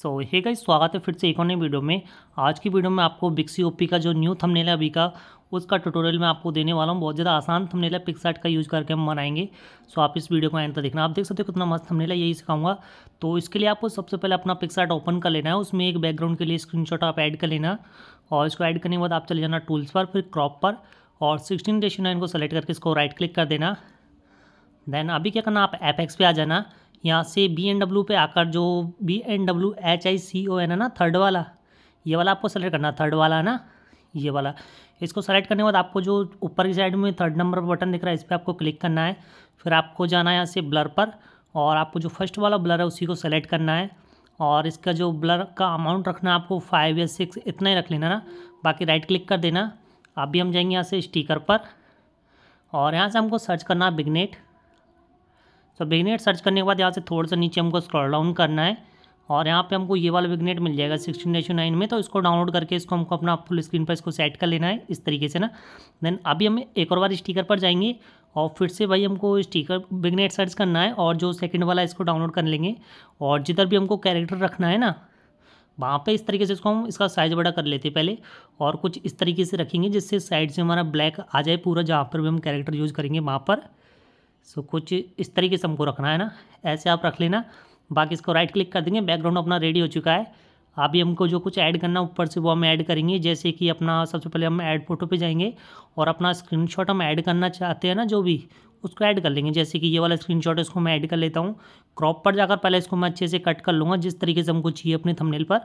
सो hey guys स्वागत है फिर से एक और नई वीडियो में आज की वीडियो में आपको बिक्सी ओपी का जो न्यू थंबनेल है अभी का उसका ट्यूटोरियल मैं आपको देने वाला हूँ बहुत ज़्यादा आसान थंबनेल है पिक्सार्ट का यूज़ करके हम बनाएंगे सो आप इस वीडियो को एंड तक देखना आप देख सकते हो कितना मस्त थंबनेल है यही सिखाऊंगा तो इसके लिए आपको सबसे पहले अपना पिक्सार्ट ओपन कर लेना है उसमें एक बैकग्राउंड के लिए शॉट आप ऐड कर लेना और इसको ऐड करने के बाद आप चले जाना टूल्स पर फिर क्रॉप पर और सिक्सटीन डेशन को सेलेक्ट करके इसको राइट क्लिक कर देना देन अभी क्या करना आप एपेक्स पे आ जाना यहाँ से बी एन डब्ल्यू पे आकर जो B N W H I C O N है ना थर्ड वाला ये वाला आपको सेलेक्ट करना थर्ड वाला है ना ये वाला इसको सेलेक्ट करने के बाद आपको जो ऊपर की साइड में थर्ड नंबर पर बटन दिख रहा है इस पर आपको क्लिक करना है फिर आपको जाना है यहाँ से ब्लर पर और आपको जो फर्स्ट वाला ब्लर है उसी को सेलेक्ट करना है और इसका जो ब्लर का अमाउंट रखना आपको फाइव या सिक्स इतना ही रख लेना ना बाकी राइट क्लिक कर देना अभी हम जाएंगे यहाँ से स्टीकर पर और यहाँ से हमको सर्च करना है बिगनेट सो विग्नेट सर्च करने के बाद यहाँ से थोड़ा सा नीचे हमको स्क्रॉल डाउन करना है और यहाँ पे हमको ये वाला विग्नेट मिल जाएगा सिक्सटीन डेशो नाइन में तो इसको डाउनलोड करके इसको हमको अपना फुल स्क्रीन पर इसको सेट कर लेना है इस तरीके से ना देन अभी हम एक और बार स्टीकर पर जाएंगे और फिर से भाई हमको स्टीकर विग्नेट सर्च करना है और जो सेकंड वाला इसको डाउनलोड कर लेंगे और जिधर भी हमको कैरेक्टर रखना है ना वहाँ पे इस तरीके से इसको हम इसका साइज़ बड़ा कर लेते पहले और कुछ इस तरीके से रखेंगे जिससे साइड से हमारा ब्लैक आ जाए पूरा जहाँ पर भी हम कैरेक्टर यूज़ करेंगे वहाँ पर सो कुछ इस तरीके से हमको रखना है ना ऐसे आप रख लेना बाकी इसको राइट क्लिक कर देंगे बैकग्राउंड अपना रेडी हो चुका है अभी हमको जो कुछ ऐड करना ऊपर से वो हम ऐड करेंगे जैसे कि अपना सबसे पहले हम ऐड फोटो पे जाएंगे और अपना स्क्रीनशॉट हम ऐड करना चाहते हैं ना जो भी उसको ऐड कर लेंगे जैसे कि ये वाला स्क्रीनशॉट इसको मैं ऐड कर लेता हूँ क्रॉप पर जाकर पहले इसको मैं अच्छे से कट कर लूँगा जिस तरीके से हमको चाहिए अपने थमनेल पर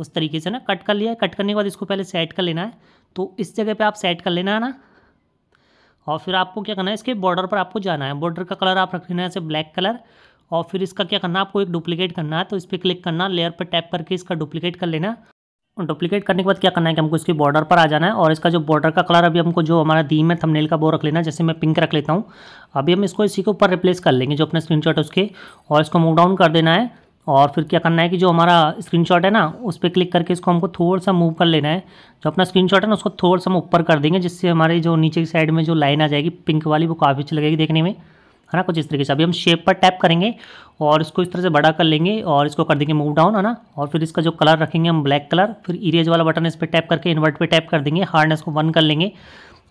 उस तरीके से ना कट कर लिया है कट करने के बाद इसको पहले सेट कर लेना है तो इस जगह पर आप सेट कर लेना है ना और फिर आपको क्या करना है इसके बॉर्डर पर आपको जाना है बॉर्डर का कलर आप लेना है ऐसे ब्लैक कलर और फिर इसका क्या करना है आपको एक डुप्लीकेट करना है तो इस पर क्लिक करना लेयर पर टैप करके इसका डुप्लीकेट कर लेना और डुप्लीकेट करने के बाद क्या करना है कि हमको इसके बॉर्डर पर आ जाना है और इसका जो बॉर्डर का कलर अभी हमको जो हमारा दीम है थंबनेल का वो रख लेना जैसे मैं पिंक रख लेता हूँ अभी हम इसको इसी के ऊपर रिप्लेस कर लेंगे जो अपना स्क्रीनशॉट है उसके और इसको मूव डाउन कर देना है और फिर क्या करना है कि जो हमारा स्क्रीनशॉट है ना उस पर क्लिक करके इसको हमको थोड़ा सा मूव कर लेना है जो अपना स्क्रीनशॉट है ना उसको थोड़ा सा हम ऊपर कर देंगे जिससे हमारे जो नीचे की साइड में जो लाइन आ जाएगी पिंक वाली वो काफ़ी अच्छी लगेगी देखने में है ना कुछ इस तरीके से अभी हम शेप पर टैप करेंगे और इसको इस तरह से बड़ा कर लेंगे और इसको कर देंगे मूव डाउन है ना और फिर इसका जो कलर रखेंगे हम ब्लैक कलर फिर इरेज वाला बटन इस पर टैप करके इन्वर्ट पर टैप कर देंगे हार्डनेस को वन कर लेंगे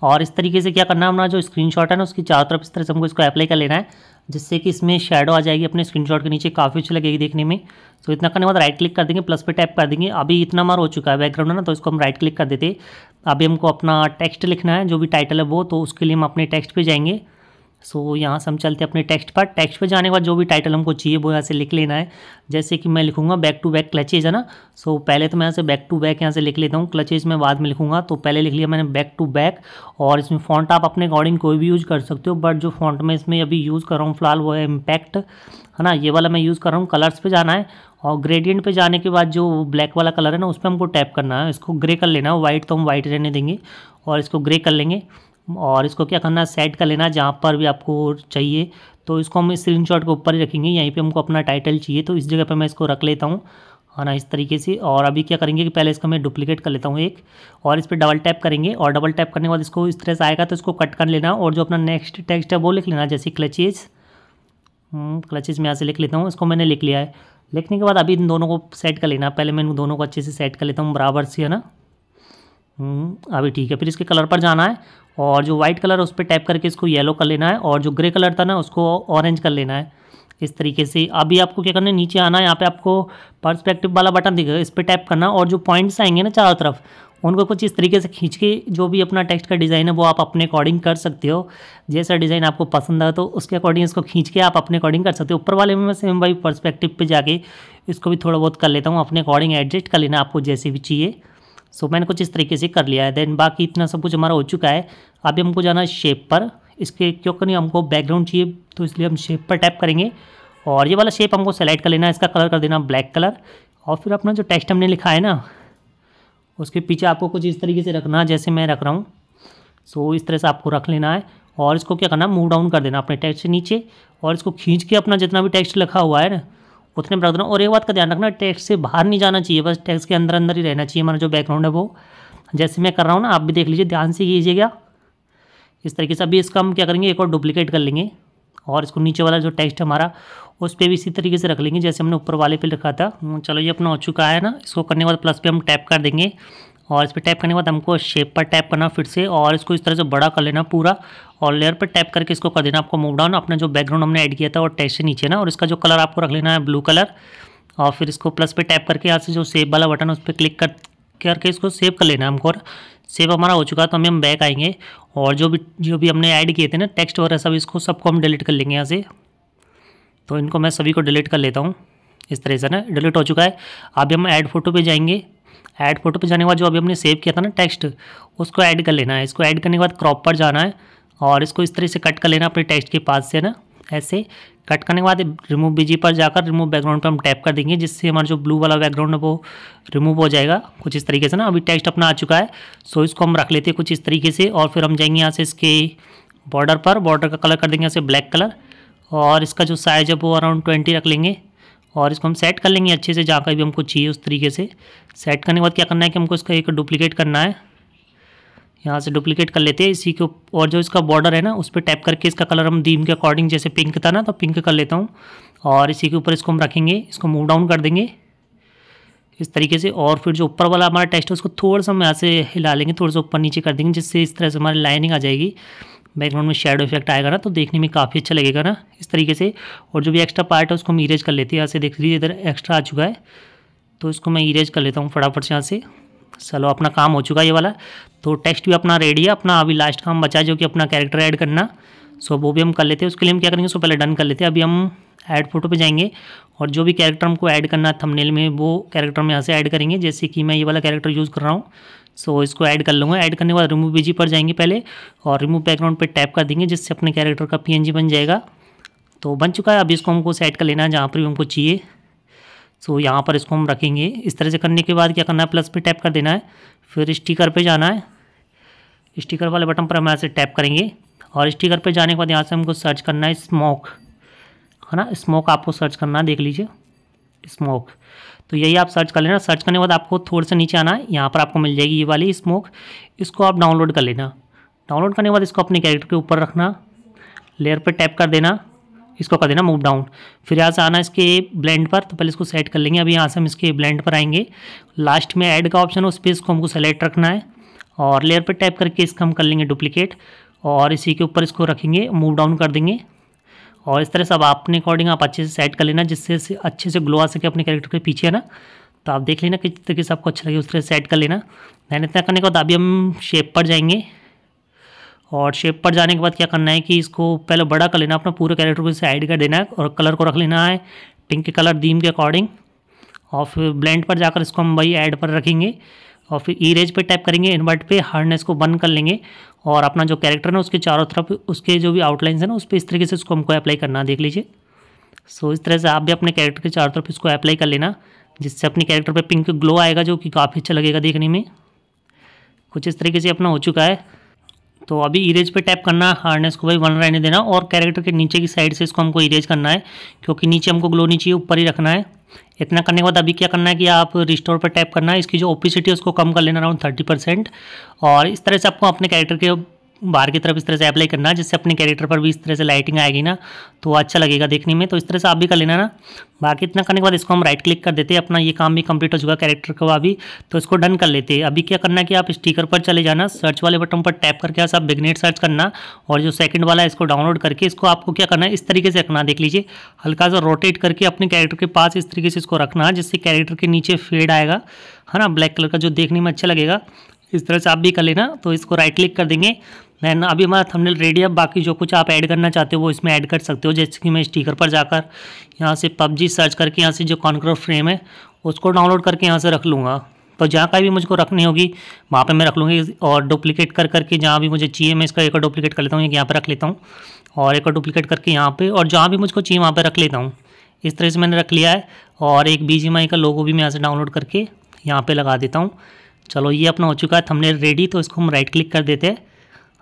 और इस तरीके से क्या करना है हमारा जो स्क्रीनशॉट है ना उसकी चारों तरफ इस तरह से हमको इसको अप्लाई कर लेना है जिससे कि इसमें शेडो आ जाएगी अपने स्क्रीनशॉट के नीचे काफ़ी अच्छी लगेगी देखने में तो इतना करने के बाद राइट क्लिक कर देंगे प्लस पे टैप कर देंगे अभी इतना मार हो चुका है बैकग्राउंड ना तो इसको हम राइट क्लिक कर देते अभी हमको अपना टेक्स्ट लिखना है जो भी टाइटल है वो तो उसके लिए हम अपने टेक्स्ट पर जाएंगे सो so, यहाँ से हम चलते हैं अपने टेक्स्ट पर टेक्स्ट पर जाने के बाद जो भी टाइटल हमको चाहिए वो यहाँ से लिख लेना है जैसे कि मैं लिखूँगा बैक टू बैक क्लचेज है ना सो so, पहले तो मैं यहाँ से बैक टू बैक यहाँ से लिख लेता हूँ क्लचेज मैं बाद में लिखूँगा तो पहले लिख लिया मैंने बैक टू बैक और इसमें फॉन्ट आप अपने अकॉर्डिंग कोई भी यूज़ कर सकते हो बट जो फॉन्ट मैं इसमें अभी यूज़ कर रहा हूँ फिलहाल वो है इम्पैक्ट है ना ये वाला मैं यूज़ कर रहा हूँ कलर्स पर जाना है और ग्रेडियंट पे जाने के बाद जो ब्लैक वाला कलर है ना उस पर हमको टैप करना है इसको ग्रे कर लेना है वाइट तो हम वाइट रहने देंगे और इसको ग्रे कर लेंगे और इसको क्या करना है सेट कर लेना जहाँ पर भी आपको चाहिए तो इसको हम स्क्रीन शॉट के ऊपर ही रखेंगे यहीं पे हमको अपना टाइटल चाहिए तो इस जगह पे मैं इसको रख लेता हूँ है ना इस तरीके से और अभी क्या करेंगे कि पहले इसको मैं डुप्लीकेट कर लेता हूँ एक और इस पर डबल टैप करेंगे और डबल टैप करने के बाद इसको इस तरह से आएगा तो इसको कट कर लेना और जो अपना नेक्स्ट टेक्स्ट है वो लिख लेना जैसे क्लचेज क्लचेज में यहाँ से लिख लेता हूँ इसको मैंने लिख लिया है लिखने के बाद अभी इन दोनों को सेट कर लेना पहले मैं इन दोनों को अच्छे से सेट कर लेता हूँ बराबर से है ना हम्म, अभी ठीक है फिर इसके कलर पर जाना है और जो वाइट कलर है उस पर टैप करके इसको येलो कर लेना है और जो ग्रे कलर था ना उसको ऑरेंज कर लेना है इस तरीके से अभी आपको क्या करना है नीचे आना है यहाँ पे आपको पर्सपेक्टिव वाला बटन दिखेगा इस पर टैप करना और जो पॉइंट्स आएंगे ना चारों तरफ उनको कुछ इस तरीके से खींच के जो भी अपना टेक्स्ट का डिज़ाइन है वो आप अपने अकॉर्डिंग कर सकते हो जैसा डिज़ाइन आपको पसंद आए तो उसके अकॉर्डिंग इसको खींच के आप अपने अकॉर्डिंग कर सकते हो ऊपर वाले में मैं सेम भाई पर्सपेक्टिव पे जाके इसको भी थोड़ा बहुत कर लेता हूँ अपने अकॉर्डिंग एडजस्ट कर लेना आपको जैसे भी चाहिए सो मैंने कुछ इस तरीके से कर लिया है देन बाकी इतना सब कुछ हमारा हो चुका है अभी हमको जाना है शेप पर इसके क्योंकि नहीं हमको बैकग्राउंड चाहिए तो इसलिए हम शेप पर टैप करेंगे और ये वाला शेप हमको सेलेक्ट कर लेना है इसका कलर कर देना ब्लैक कलर और फिर अपना जो टेक्स्ट हमने लिखा है ना उसके पीछे आपको कुछ इस तरीके से रखना है जैसे मैं रख रहा हूँ सो इस तरह से आपको रख लेना है और इसको क्या करना मूव डाउन कर देना अपने टेक्स्ट नीचे और इसको खींच के अपना जितना भी टेक्स्ट लिखा हुआ है ना उतने में रख देना और एक बात का ध्यान रखना टैक्स से बाहर नहीं जाना चाहिए बस टैक्स के अंदर अंदर ही रहना चाहिए हमारा जो बैकग्राउंड है वो जैसे मैं कर रहा हूँ ना आप भी देख लीजिए ध्यान से कीजिएगा इस तरीके से अभी इसका हम क्या करेंगे एक और डुप्लीकेट कर लेंगे और इसको नीचे वाला जो टेक्स्ट हमारा उस पर भी इसी तरीके से रख लेंगे जैसे हमने ऊपर वाले पे रखा था चलो ये अपना हो चुका है ना इसको करने के बाद प्लस पे हम टैप कर देंगे और इस पर टैप करने के बाद हमको शेप पर टैप करना फिर से और इसको इस तरह से बड़ा कर लेना पूरा और लेयर पर टैप करके इसको कर देना आपको मूव डाउन अपना जो बैकग्राउंड हमने ऐड किया था और टेस्ट से नीचे ना और इसका जो कलर आपको रख लेना है ब्लू कलर और फिर इसको प्लस पे टैप करके यहाँ से जो सेव वाला बटन है उस पर क्लिक कर करके इसको सेव कर लेना है हमको और सेव हमारा हो चुका है तो हमें हम बैक आएंगे और जो भी जो भी हमने ऐड किए थे ना टेक्स्ट वगैरह सब इसको सबको हम डिलीट कर लेंगे यहाँ से तो इनको मैं सभी को डिलीट कर लेता हूँ इस तरह से ना डिलीट हो चुका है अभी हम ऐड फोटो पे जाएंगे ऐड फोटो पे जाने के बाद जो अभी हमने सेव किया था ना टेक्स्ट उसको ऐड कर लेना है इसको ऐड करने के बाद क्रॉप पर जाना है और इसको इस तरह से कट कर लेना अपने टेक्स्ट के पास से ना ऐसे कट करने के बाद रिमूव बीजी पर जाकर रिमूव बैकग्राउंड पर हम टैप कर देंगे जिससे हमारा जो ब्लू वाला बैकग्राउंड है वो रिमूव हो जाएगा कुछ इस तरीके से ना अभी टेक्स्ट अपना आ चुका है सो इसको हम रख लेते हैं कुछ इस तरीके से और फिर हम जाएंगे यहाँ से इसके बॉर्डर पर बॉर्डर का कलर कर देंगे यहाँ से ब्लैक कलर और इसका जो साइज है वो अराउंड ट्वेंटी रख लेंगे और इसको हम सेट कर लेंगे अच्छे से जाकर भी हमको चाहिए उस तरीके से सेट करने के बाद क्या करना है कि हमको इसका एक डुप्लीकेट करना है यहाँ से डुप्लीकेट कर लेते हैं इसी को और जो इसका बॉर्डर है ना उस पर टैप करके इसका कलर हम डीम के अकॉर्डिंग जैसे पिंक था ना तो पिंक कर लेता हूँ और इसी के ऊपर इसको हम रखेंगे इसको मूव डाउन कर देंगे इस तरीके से और फिर जो ऊपर वाला हमारा टेस्ट है उसको थोड़ा सा हम यहाँ से हिला लेंगे थोड़ा सा ऊपर नीचे कर देंगे जिससे इस तरह से हमारी लाइनिंग आ जाएगी बैकग्राउंड में शेडो इफेक्ट आएगा ना तो देखने में काफ़ी अच्छा लगेगा ना इस तरीके से और जो भी एक्स्ट्रा पार्ट है उसको हम इरेज कर लेते हैं यहाँ से देख लीजिए इधर एक्स्ट्रा आ चुका है तो इसको मैं इरेज कर लेता हूँ फटाफट से यहाँ से चलो अपना काम हो चुका है ये वाला तो टेक्स्ट भी अपना रेडी है अपना अभी लास्ट काम बचा जो कि अपना कैरेक्टर ऐड करना सो वो भी हम कर लेते हैं उसके लिए हम क्या करेंगे उसको पहले डन कर लेते हैं अभी हम ऐड फोटो पे जाएंगे और जो भी कैरेक्टर हमको ऐड करना है थंबनेल में वो कैरेक्टर हम यहाँ से ऐड करेंगे जैसे कि मैं ये वाला कैरेक्टर यूज़ कर रहा हूँ सो इसको ऐड कर लूँगा ऐड करने के बाद रिमूव बीजी पर जाएंगे पहले और रिमूव बैकग्राउंड पर टैप कर देंगे जिससे अपने कैरेक्टर का पी बन जाएगा तो बन चुका है अब इसको हमको सेट कर लेना है जहाँ पर भी हमको चाहिए सो यहाँ पर इसको हम रखेंगे इस तरह से करने के बाद क्या करना है प्लस पे टैप कर देना है फिर स्टिकर पे जाना है स्टिकर वाले बटन पर हम यहाँ से टैप करेंगे और स्टिकर पे जाने के बाद यहाँ से हमको सर्च करना है स्मोक है ना स्मोक आपको सर्च करना देख लीजिए स्मोक तो यही आप सर्च कर लेना सर्च करने के बाद आपको थोड़े से नीचे आना है यहाँ पर आपको मिल जाएगी ये वाली स्मोक इसको आप डाउनलोड कर लेना डाउनलोड करने के बाद इसको अपने कैरेक्टर के ऊपर रखना लेयर पर टैप कर देना इसको कर देना मूव डाउन फिर यहाँ से आना इसके ब्लेंड पर तो पहले इसको सेट कर लेंगे अभी यहाँ से हम इसके ब्लेंड पर आएंगे लास्ट में ऐड का ऑप्शन है उस पर इसको हमको सेलेक्ट रखना है और लेयर पर टैप करके इसका हम कर लेंगे डुप्लीकेट और इसी के ऊपर इसको रखेंगे मूव डाउन कर देंगे और इस तरह से अब अपने अकॉर्डिंग आप अच्छे से सेट कर लेना जिससे से अच्छे से ग्लो आ सके अपने कैरेक्टर के पीछे है ना तो आप देख लेना किस तरीके से आपको अच्छा लगे उस तरह सेट कर लेना मैंने इतना करने के बाद अभी हम शेप पर जाएंगे और शेप पर जाने के बाद क्या करना है कि इसको पहले बड़ा कर लेना अपना पूरे कैरेक्टर को इसे ऐड कर देना है और कलर को रख लेना है पिंक के कलर दीम के अकॉर्डिंग और फिर ब्लेंड पर जाकर इसको हम वही ऐड पर रखेंगे और फिर रेज पर टैप करेंगे इन्वर्ट पर हार्डनेस को बंद कर लेंगे और अपना जो कैरेक्टर है ना उसके चारों तरफ उसके जो भी आउटलाइंस है ना उस पर इस तरीके से उसको हमको अप्लाई करना देख लीजिए सो इस तरह से आप भी अपने कैरेक्टर के चारों तरफ इसको अप्लाई कर लेना जिससे अपने कैरेक्टर पर पिंक ग्लो आएगा जो कि काफ़ी अच्छा लगेगा देखने में कुछ इस तरीके से अपना हो चुका है तो अभी इरेज पे टैप करना है हार्डनेस को भाई वन रहने देना और कैरेक्टर के नीचे की साइड से इसको हमको इरेज करना है क्योंकि नीचे हमको ग्लो नहीं चाहिए ऊपर ही रखना है इतना करने के बाद अभी क्या करना है कि आप रिस्टोर पर टैप करना है इसकी जो ओपिसिटी है उसको कम कर लेना अराउंड थर्टी परसेंट और इस तरह से आपको अपने कैरेक्टर के बाहर की तरफ इस तरह से अप्लाई करना जिससे अपने कैरेक्टर पर भी इस तरह से लाइटिंग आएगी ना तो अच्छा लगेगा देखने में तो इस तरह से आप भी कर लेना ना बाकी इतना करने के बाद इसको हम राइट क्लिक कर देते हैं अपना ये काम भी कंप्लीट हो चुका कैरेक्टर का अभी तो इसको डन कर लेते हैं अभी क्या करना है कि आप स्टीकर पर चले जाना सर्च वाले बटन पर टैप करके आप बिगनेट सर्च करना और जो सेकंड वाला है इसको डाउनलोड करके इसको आपको क्या करना है इस तरीके से रखना देख लीजिए हल्का सा रोटेट करके अपने कैरेक्टर के पास इस तरीके से इसको रखना जिससे कैरेक्टर के नीचे फेड आएगा है ना ब्लैक कलर का जो देखने में अच्छा लगेगा इस तरह से आप भी कर लेना तो इसको राइट क्लिक कर देंगे देन अभी हमारा थंबनेल रेडी है बाकी जो कुछ आप ऐड करना चाहते हो वो इसमें ऐड कर सकते हो जैसे कि मैं स्टीकर पर जाकर यहाँ से पबजी सर्च करके यहाँ से जो कॉन्क्रोर फ्रेम है उसको डाउनलोड करके यहाँ से रख लूँगा तो जहाँ का भी मुझको रखनी होगी वहाँ पे मैं रख लूँगी और डुप्लीकेट कर करके जहाँ भी मुझे चाहिए मैं इसका एक और डुप्लीकेट कर लेता हूँ यहाँ पर रख लेता हूँ और एक और डुप्लीकेट करके यहाँ पर और जहाँ भी मुझको चाहिए वहाँ पर रख लेता हूँ इस तरह से मैंने रख लिया है और एक बी का लोगो भी मैं यहाँ से डाउनलोड करके यहाँ पर लगा देता हूँ चलो ये अपना हो चुका है थमने रेडी तो इसको हम राइट क्लिक कर देते हैं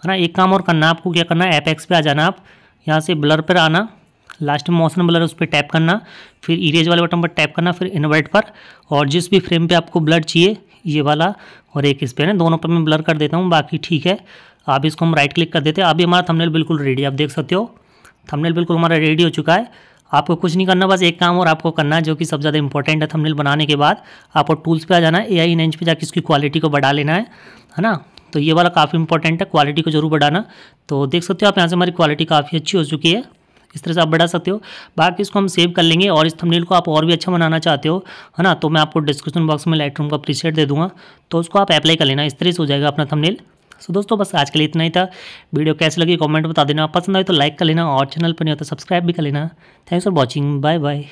है ना एक काम और करना आपको क्या करना है एप एक्स पे आ जाना आप यहाँ से ब्लर पर आना लास्ट में मोशन ब्लर उस पर टैप करना फिर इरेज वाले बटन पर टैप करना फिर इन्वर्ट पर और जिस भी फ्रेम पे आपको ब्लर चाहिए ये वाला और एक इस पर ना दोनों पर मैं ब्लर कर देता हूँ बाकी ठीक है आप इसको हम राइट क्लिक कर देते हैं अभी हमारा थंबनेल बिल्कुल रेडी आप देख सकते हो थंबनेल बिल्कुल हमारा रेडी हो चुका है आपको कुछ नहीं करना बस एक काम और आपको करना है जो कि सबसे ज़्यादा इंपॉर्टेंट है थंबनेल बनाने के बाद आपको टूल्स पे आ जाना है ए आई इन एंच पर जाकर इसकी क्वालिटी को बढ़ा लेना है है ना तो ये वाला काफ़ी इंपॉर्टेंट है क्वालिटी को जरूर बढ़ाना तो देख सकते हो आप यहाँ से हमारी क्वालिटी काफ़ी अच्छी हो चुकी है इस तरह से आप बढ़ा सकते हो बाकी इसको हम सेव कर लेंगे और इस थंबनेल को आप और भी अच्छा बनाना चाहते हो है ना तो मैं आपको डिस्क्रिप्शन बॉक्स में लाइट का प्रीसेट दे दूँगा तो उसको आप अप्लाई कर लेना इस तरह से हो जाएगा अपना थंबनेल सो दोस्तों बस आज के लिए इतना ही था वीडियो कैसे लगी कॉमेंट बता देना पसंद आए तो लाइक कर लेना और चैनल पर नहीं होता तो सब्सक्राइब भी कर लेना thanks for watching bye bye